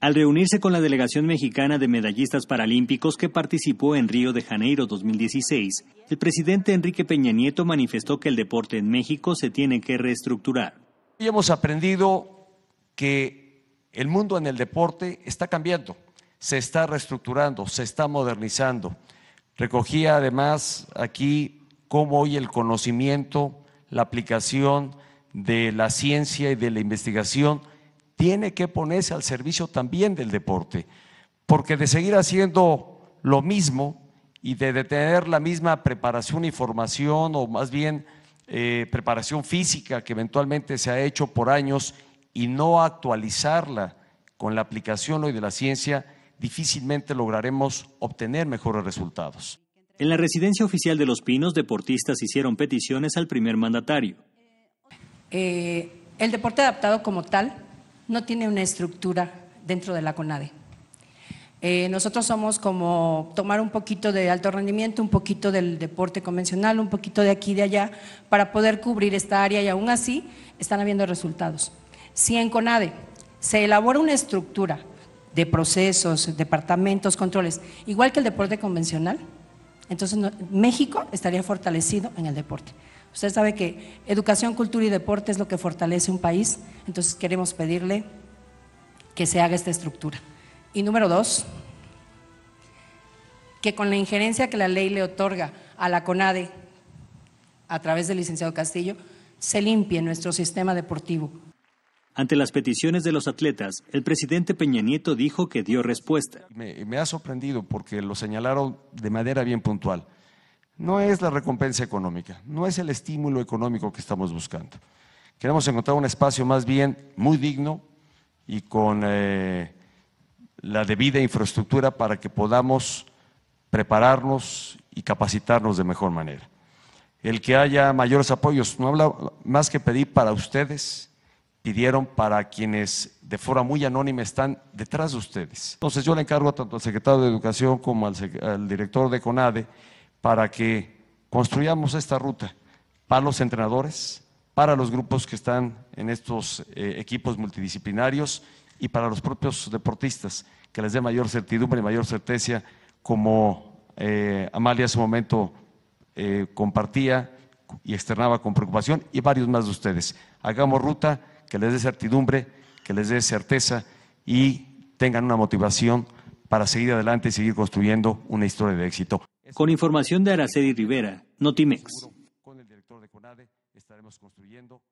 Al reunirse con la delegación mexicana de medallistas paralímpicos que participó en Río de Janeiro 2016, el presidente Enrique Peña Nieto manifestó que el deporte en México se tiene que reestructurar. Hoy hemos aprendido que el mundo en el deporte está cambiando, se está reestructurando, se está modernizando. Recogía además aquí cómo hoy el conocimiento, la aplicación de la ciencia y de la investigación tiene que ponerse al servicio también del deporte, porque de seguir haciendo lo mismo y de tener la misma preparación y formación, o más bien eh, preparación física que eventualmente se ha hecho por años y no actualizarla con la aplicación hoy de la ciencia, difícilmente lograremos obtener mejores resultados. En la residencia oficial de Los Pinos, deportistas hicieron peticiones al primer mandatario. Eh, el deporte adaptado como tal no tiene una estructura dentro de la CONADE. Eh, nosotros somos como tomar un poquito de alto rendimiento, un poquito del deporte convencional, un poquito de aquí y de allá, para poder cubrir esta área y aún así están habiendo resultados. Si en CONADE se elabora una estructura de procesos, departamentos, controles, igual que el deporte convencional, entonces México estaría fortalecido en el deporte. Usted sabe que educación, cultura y deporte es lo que fortalece un país, entonces queremos pedirle que se haga esta estructura. Y número dos, que con la injerencia que la ley le otorga a la CONADE a través del licenciado Castillo, se limpie nuestro sistema deportivo, ante las peticiones de los atletas, el presidente Peña Nieto dijo que dio respuesta. Me, ha sorprendido porque lo señalaron de manera bien puntual. No es la recompensa económica, no es el estímulo económico que estamos buscando. Queremos encontrar un espacio más bien muy digno y con eh, la debida infraestructura para que podamos prepararnos y capacitarnos de mejor manera. El que haya mayores apoyos, no habla más que pedir para ustedes pidieron para quienes de forma muy anónima están detrás de ustedes. Entonces yo le encargo tanto al secretario de Educación como al, director de CONADE para que construyamos esta ruta para los entrenadores, para los grupos que están en estos eh, equipos multidisciplinarios y para los propios deportistas, que les dé mayor certidumbre y mayor certeza, como eh, Amalia hace un momento eh, compartía y externaba con preocupación, y varios más de ustedes. Hagamos ruta que les dé certidumbre, que les dé certeza y tengan una motivación para seguir adelante y seguir construyendo una historia de éxito. Con información de Araceli Rivera, Notimex. Con el director de CONADE estaremos construyendo.